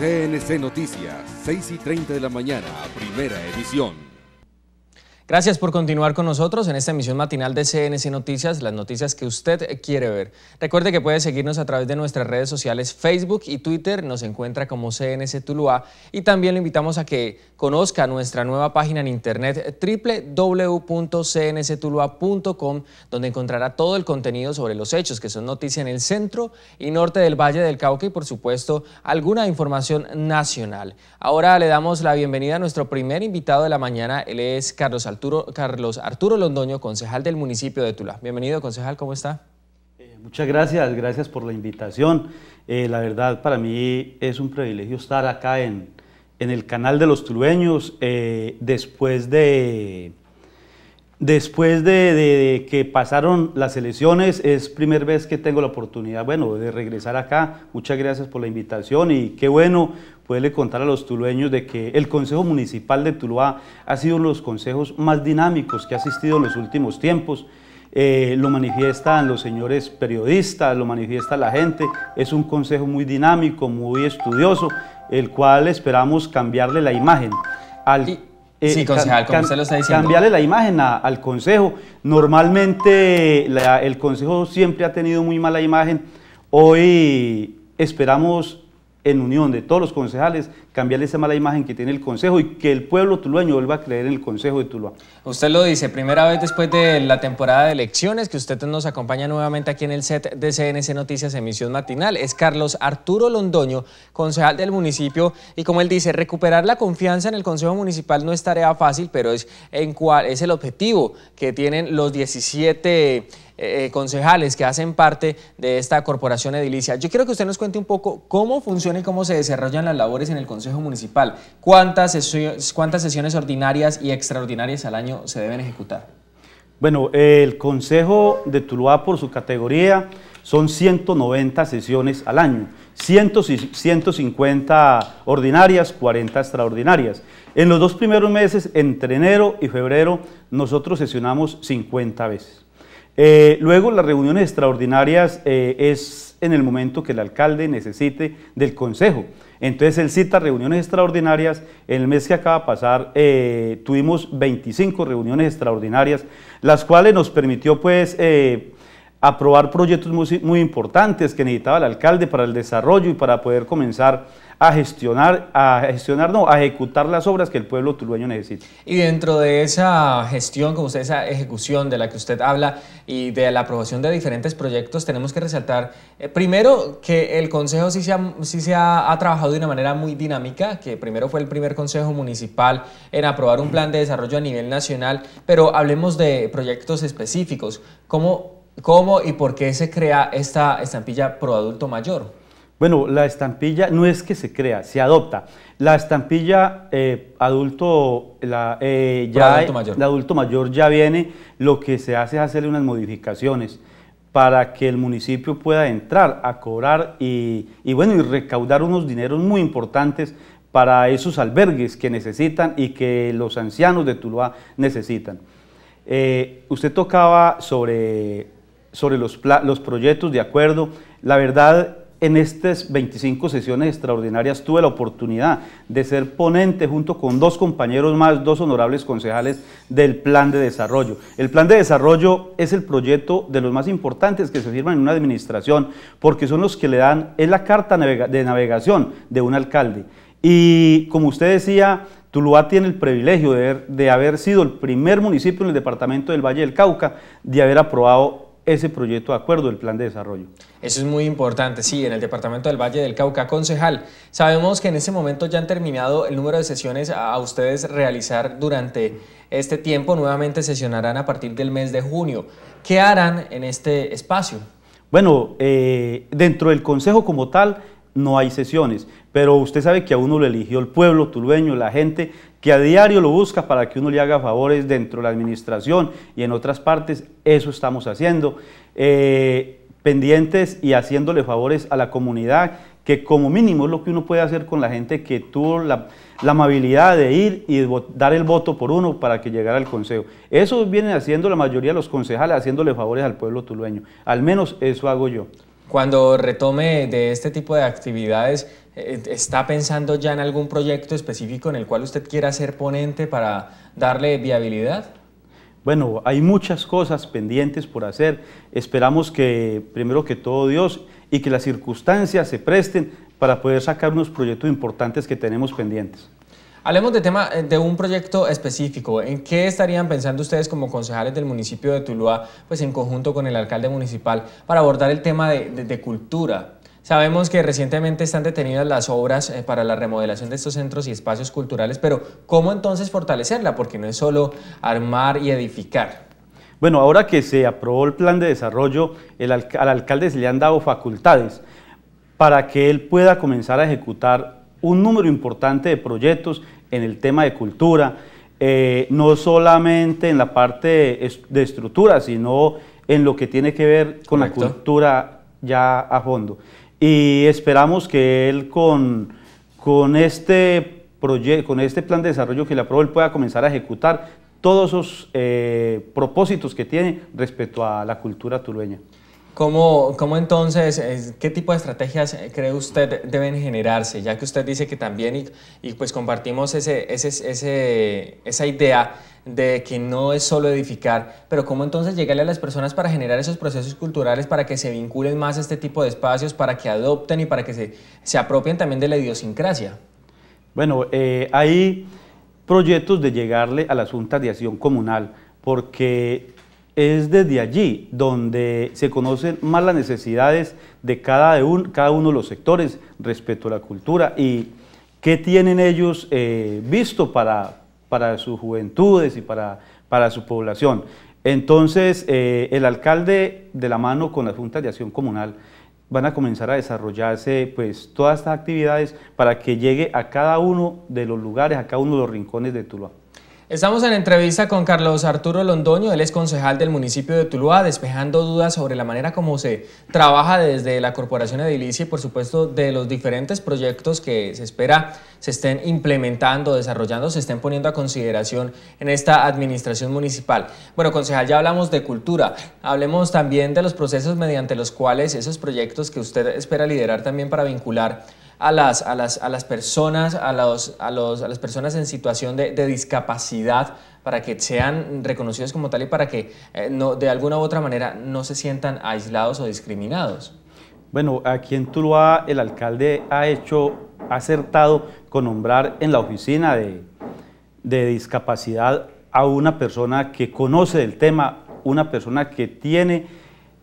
CNC Noticias, 6 y 30 de la mañana, primera edición. Gracias por continuar con nosotros en esta emisión matinal de CNC Noticias, las noticias que usted quiere ver. Recuerde que puede seguirnos a través de nuestras redes sociales Facebook y Twitter, nos encuentra como CNC Tuluá y también le invitamos a que conozca nuestra nueva página en internet www.cnctuluá.com donde encontrará todo el contenido sobre los hechos que son noticia en el centro y norte del Valle del Cauca y por supuesto alguna información nacional. Ahora le damos la bienvenida a nuestro primer invitado de la mañana, él es Carlos Alto. Arturo, Carlos Arturo Londoño, concejal del municipio de Tula. Bienvenido, concejal, ¿cómo está? Eh, muchas gracias, gracias por la invitación. Eh, la verdad, para mí es un privilegio estar acá en, en el canal de los tulueños eh, después de Después de, que pasaron las elecciones, es primera vez que tengo la oportunidad, bueno, de regresar acá. Muchas gracias por la invitación y qué bueno poderle contar a los tulueños de que el Consejo Municipal de Tuluá ha sido uno de los consejos más dinámicos que ha asistido en los últimos tiempos. Eh, lo manifiestan los señores periodistas, lo manifiesta la gente. Es un consejo muy dinámico, muy estudioso, el cual esperamos cambiarle la imagen al... Eh, sí, concejal, como lo está Cambiarle la imagen al Consejo. Normalmente el Consejo siempre ha tenido muy mala imagen. Hoy esperamos en unión de todos los concejales cambiarle esa mala imagen que tiene el Consejo y que el pueblo tulueño vuelva a creer en el Consejo de Tuluá. Usted lo dice, primera vez después de la temporada de elecciones que usted nos acompaña nuevamente aquí en el set de CNC Noticias Emisión Matinal. Es Carlos Arturo Londoño, concejal del municipio, y como él dice, recuperar la confianza en el Consejo Municipal no es tarea fácil, pero es, en es el objetivo que tienen los 17... Eh, concejales que hacen parte de esta corporación edilicia. Yo quiero que usted nos cuente un poco cómo funciona y cómo se desarrollan las labores en el Consejo Consejo Municipal, ¿cuántas sesiones, cuántas sesiones ordinarias y extraordinarias al año se deben ejecutar? Bueno, el Consejo de Tuluá por su categoría son 190 sesiones al año, 150 ordinarias, 40 extraordinarias. En los dos primeros meses, entre enero y febrero, nosotros sesionamos 50 veces. Eh, luego, las reuniones extraordinarias eh, es en el momento que el alcalde necesite del consejo. Entonces él cita reuniones extraordinarias. En el mes que acaba de pasar eh, tuvimos 25 reuniones extraordinarias, las cuales nos permitió pues eh, aprobar proyectos muy, importantes que necesitaba el alcalde para el desarrollo y para poder comenzar a gestionar, a gestionar, no, a ejecutar las obras que el pueblo tulueño necesita. Y dentro de esa gestión, como usted, esa ejecución de la que usted habla y de la aprobación de diferentes proyectos, tenemos que resaltar, eh, primero, que el Consejo sí se, ha, sí se ha, ha, trabajado de una manera muy dinámica, que primero fue el primer Consejo Municipal en aprobar un plan de desarrollo a nivel nacional, pero hablemos de proyectos específicos. ¿Cómo ¿Cómo y por qué se crea esta estampilla pro adulto mayor? Bueno, la estampilla no es que se crea, se adopta. La estampilla eh, eh, adulto, mayor. adulto mayor ya viene, lo que se hace es hacerle unas modificaciones para que el municipio pueda entrar a cobrar y, bueno, y recaudar unos dineros muy importantes para esos albergues que necesitan y que los ancianos de Tuluá necesitan. Eh, usted tocaba sobre sobre los, los proyectos de acuerdo. La verdad, en estas 25 sesiones extraordinarias tuve la oportunidad de ser ponente junto con dos compañeros más, dos honorables concejales del plan de desarrollo. El plan de desarrollo es el proyecto de los más importantes que se firman en una administración porque son los que le dan, es la carta de navegación de un alcalde. Y como usted decía, Tuluá tiene el privilegio de, de haber sido el primer municipio en el departamento del Valle del Cauca de haber aprobado ese proyecto de acuerdo el plan de desarrollo. Eso es muy importante, sí, en el departamento del Valle del Cauca. Concejal, sabemos que en este momento ya han terminado el número de sesiones a ustedes realizar durante este tiempo. Nuevamente sesionarán a partir del mes de junio. ¿Qué harán en este espacio? Bueno, eh, dentro del Consejo como tal no hay sesiones. Pero usted sabe que a uno lo eligió el pueblo tulueño, la gente que a diario lo busca para que uno le haga favores dentro de la administración y en otras partes, eso estamos haciendo. Eh, pendientes y haciéndole favores a la comunidad, que como mínimo es lo que uno puede hacer con la gente que tuvo la, amabilidad de ir y dar el voto por uno para que llegara al consejo. Eso vienen haciendo la mayoría de los concejales, haciéndole favores al pueblo tulueño. Al menos eso hago yo cuando retome de este tipo de actividades, eh, ¿está pensando ya en algún proyecto específico en el cual usted quiera ser ponente para darle viabilidad? Bueno, hay muchas cosas pendientes por hacer. Esperamos que, primero que todo, Dios y que las circunstancias se presten para poder sacar unos proyectos importantes que tenemos pendientes. Hablemos de, tema, eh, de un proyecto específico. ¿En qué estarían pensando ustedes como concejales del municipio de Tuluá, pues en conjunto con el alcalde municipal, para abordar el tema de, cultura? Sabemos que recientemente están detenidas las obras eh, para la remodelación de estos centros y espacios culturales, pero ¿cómo entonces fortalecerla? Porque no es solo armar y edificar. Bueno, ahora que se aprobó el plan de desarrollo, al alcalde se le han dado facultades para que él pueda comenzar a ejecutar un número importante de proyectos en el tema de cultura, eh, no solamente en la parte de estructura, sino en lo que tiene que ver con la cultura ya a fondo. Y esperamos que él con, con, este con este plan de desarrollo que le aprobó, él pueda comenzar a ejecutar todos esos eh, propósitos que tiene respecto a la cultura turbeña. ¿Cómo, ¿Cómo, entonces, qué tipo de estrategias eh, cree usted deben generarse? Ya que usted dice que también, y, pues compartimos ese, esa idea de que no es solo edificar, pero cómo entonces llegarle a las personas para generar esos procesos culturales, para que se vinculen más a este tipo de espacios, para que adopten y para que se, se apropien también de la idiosincrasia. Bueno, eh, hay proyectos de llegarle a las juntas de acción comunal, porque es desde allí donde se conocen más las necesidades de cada, cada uno de los sectores respecto a la cultura y qué tienen ellos eh, visto para, para sus juventudes y para, para su población. Entonces, eh, el alcalde, de la mano con la Junta de Acción Comunal, van a comenzar a desarrollarse pues, todas estas actividades para que llegue a cada uno de los lugares, a cada uno de los rincones de Tuluá. Estamos en entrevista con Carlos Arturo Londoño, él es concejal del municipio de Tuluá, despejando dudas sobre la manera como se trabaja desde la Corporación Edilicia y por supuesto de los diferentes proyectos que se espera se estén implementando, desarrollando, se estén poniendo a consideración en esta administración municipal. Bueno, concejal, ya hablamos de cultura, hablemos también de los procesos mediante los cuales esos proyectos que usted espera liderar también para vincular a las, a las, personas, a, a, las personas en situación de, discapacidad para que sean reconocidas como tal y para que eh, de alguna u otra manera no se sientan aislados o discriminados. Bueno, aquí en Tuluá el alcalde ha hecho, acertado con nombrar en la oficina de, discapacidad a una persona que conoce el tema, una persona que tiene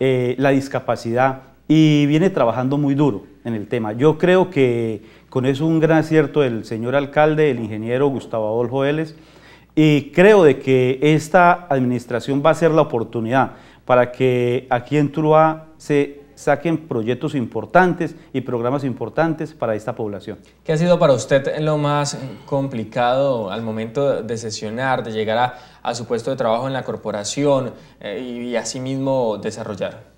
eh, la discapacidad y viene trabajando muy duro en el tema. Yo creo que con eso un gran acierto del señor alcalde, el ingeniero Gustavo Adolfo Vélez, y creo de que esta administración va a ser la oportunidad para que aquí en Tuluá se saquen proyectos importantes y programas importantes para esta población. ¿Qué ha sido para usted lo más complicado al momento de sesionar, de llegar a, su puesto de trabajo en la corporación eh, y, y asimismo desarrollar?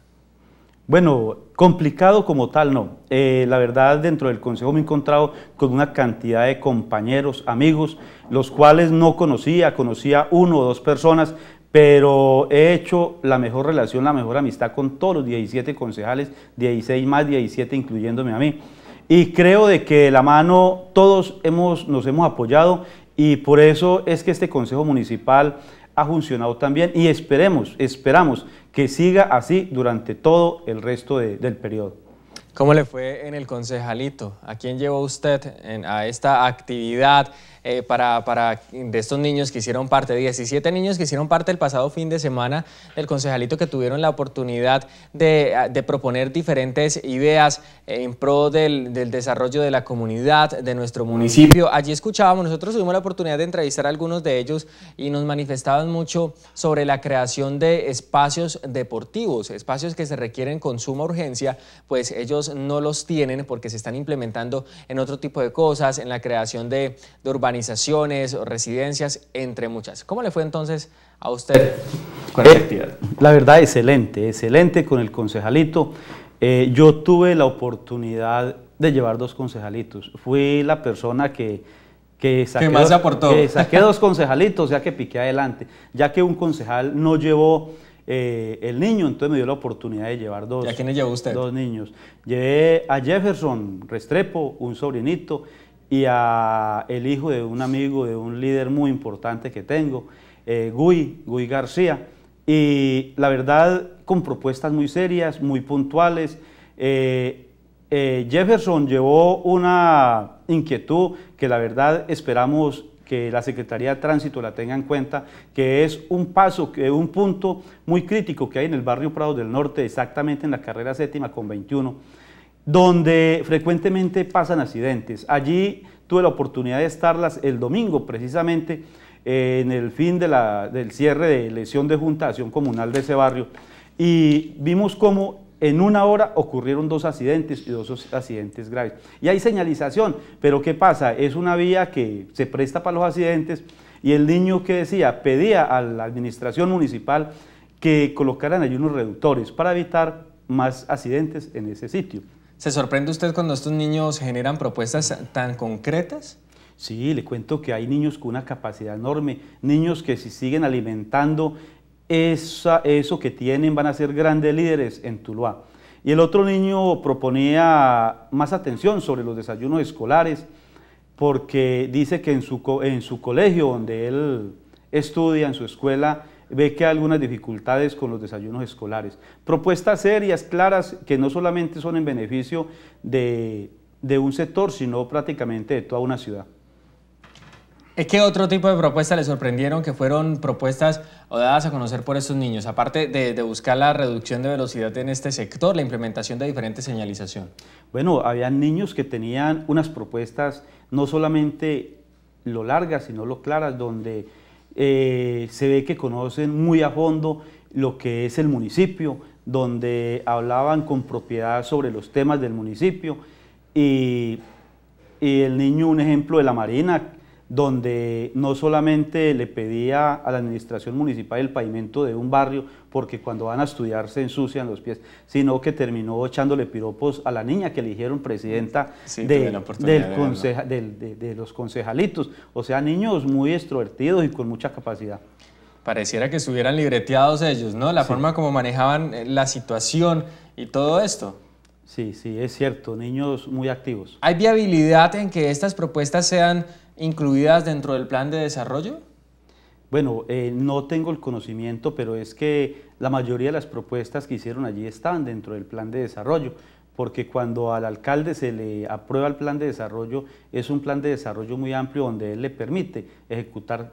Bueno, complicado como tal, no. Eh, la verdad, dentro del consejo me he encontrado con una cantidad de compañeros, amigos, los cuales no conocía, conocía uno o dos personas, pero he hecho la mejor relación, la mejor amistad con todos los 17 concejales, 16 más 17 incluyéndome a mí. Y creo de que de la mano todos hemos, nos hemos apoyado y por eso es que este Consejo Municipal ha funcionado también y esperemos, esperamos que siga así durante todo el resto del periodo. ¿Cómo le fue en el concejalito? ¿A quién llevó usted a esta actividad eh, para, de estos niños que hicieron parte? 17 niños que hicieron parte el pasado fin de semana del concejalito que tuvieron la oportunidad de, proponer diferentes ideas eh, en pro del, del, desarrollo de la comunidad, de nuestro municipio. Allí escuchábamos, nosotros tuvimos la oportunidad de entrevistar a algunos de ellos y nos manifestaban mucho sobre la creación de espacios deportivos, espacios que se requieren con suma urgencia, pues ellos no los tienen porque se están implementando en otro tipo de cosas, en la creación de, urbanizaciones o residencias, entre muchas. ¿Cómo le fue entonces a usted eh, La verdad, excelente, excelente con el concejalito. Eh, yo tuve la oportunidad de llevar dos concejalitos. Fui la persona que, Que saqué dos concejalitos, ya que piqué adelante, ya que un concejal no llevó eh, el niño, entonces me dio la oportunidad de llevar dos. ¿Y a quiénes llevó usted? Dos niños. Llevé a Jefferson Restrepo, un sobrinito, y a el hijo de un amigo, de un líder muy importante que tengo, eh, Guy, Guy García. Y la verdad, con propuestas muy serias, muy puntuales. Eh, eh, Jefferson llevó una inquietud que la verdad esperamos que la Secretaría de Tránsito la tenga en cuenta, que es un paso, un punto muy crítico que hay en el barrio Prado del Norte, exactamente en la carrera séptima con 21, donde frecuentemente pasan accidentes. Allí tuve la oportunidad de estarlas el domingo precisamente eh, en el fin de la, del cierre de elección de junta de comunal de ese barrio y vimos cómo en una hora ocurrieron dos accidentes y dos accidentes graves. Y hay señalización, pero ¿qué pasa? Es una vía que se presta para los accidentes y el niño que decía, pedía a la administración municipal que colocaran allí unos reductores para evitar más accidentes en ese sitio. ¿Se sorprende usted cuando estos niños generan propuestas tan concretas? Sí, le cuento que hay niños con una capacidad enorme, niños que si siguen alimentando eso que tienen van a ser grandes líderes en Tuluá. Y el otro niño proponía más atención sobre los desayunos escolares, porque dice que en su, en su colegio donde él estudia, en su escuela, ve que hay algunas dificultades con los desayunos escolares. Propuestas serias, claras, que no solamente son en beneficio de un sector, sino prácticamente de toda una ciudad. ¿Qué otro tipo de propuestas le sorprendieron que fueron propuestas o dadas a conocer por estos niños, aparte de, buscar la reducción de velocidad en este sector, la implementación de diferentes señalización. Bueno, había niños que tenían unas propuestas no solamente lo largas, sino lo claras, donde eh, se ve que conocen muy a fondo lo que es el municipio, donde hablaban con propiedad sobre los temas del municipio y el niño, un ejemplo de la Marina, donde no solamente le pedía a la administración municipal el pavimento de un barrio, porque cuando van a estudiar se ensucian los pies, sino que terminó echándole piropos a la niña que eligieron presidenta de, los concejalitos. O sea, niños muy extrovertidos y con mucha capacidad pareciera que estuvieran libreteados ellos, ¿no? La forma como manejaban eh, la situación y todo esto. Sí, sí, es cierto, niños muy activos. ¿Hay viabilidad en que estas propuestas sean incluidas dentro del plan de desarrollo? Bueno, eh, no tengo el conocimiento, pero es que la mayoría de las propuestas que hicieron allí estaban dentro del plan de desarrollo, porque cuando al alcalde se le aprueba el plan de desarrollo, es un plan de desarrollo muy amplio donde él le permite ejecutar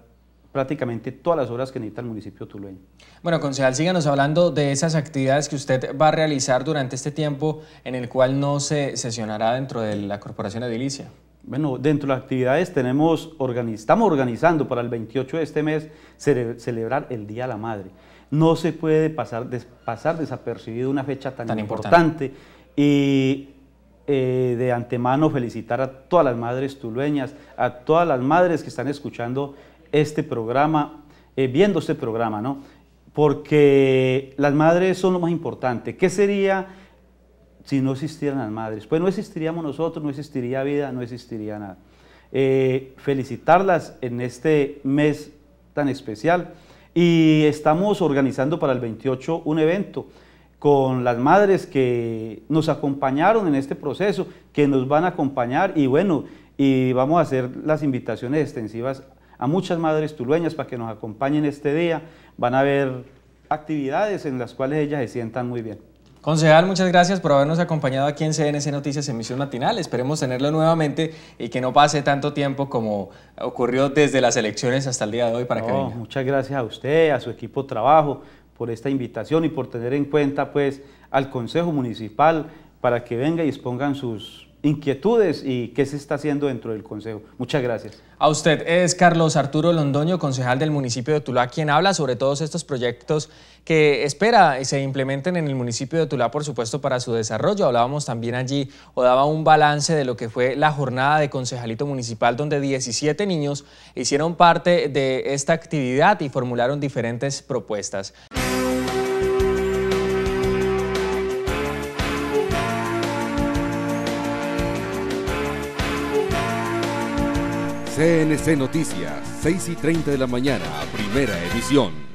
prácticamente todas las obras que necesita el municipio tulueño. Bueno, concejal, síganos hablando de esas actividades que usted va a realizar durante este tiempo en el cual no se sesionará dentro de la Corporación Edilicia. Bueno, dentro de las actividades tenemos, estamos organizando para el 28 de este mes celebrar el Día de la Madre. No se puede pasar, desapercibido una fecha tan, importante. Y eh, de antemano felicitar a todas las madres tulueñas, a todas las madres que están escuchando este programa, eh, viendo este programa, ¿no? Porque las madres son lo más importante. ¿Qué sería? si no existieran las madres. Pues no existiríamos nosotros, no existiría vida, no existiría nada. Eh, felicitarlas en este mes tan especial. Y estamos organizando para el 28 un evento con las madres que nos acompañaron en este proceso, que nos van a acompañar y bueno, y vamos a hacer las invitaciones extensivas a muchas madres tulueñas para que nos acompañen este día. Van a haber actividades en las cuales ellas se sientan muy bien. Concejal, muchas gracias por habernos acompañado aquí en CNC Noticias Emisión Matinal. Esperemos tenerlo nuevamente y que no pase tanto tiempo como ocurrió desde las elecciones hasta el día de hoy para que venga. Muchas gracias a usted, a su equipo de trabajo, por esta invitación y por tener en cuenta pues al Consejo Municipal para que venga y expongan sus inquietudes y qué se está haciendo dentro del Consejo. Muchas gracias. A usted es Carlos Arturo Londoño, concejal del municipio de Tulá, quien habla sobre todos estos proyectos que espera se implementen en el municipio de Tulá, por supuesto, para su desarrollo. Hablábamos también allí o daba un balance de lo que fue la jornada de concejalito municipal, donde 17 niños hicieron parte de esta actividad y formularon diferentes propuestas. CNC Noticias, 6 y 30 de la mañana, primera edición.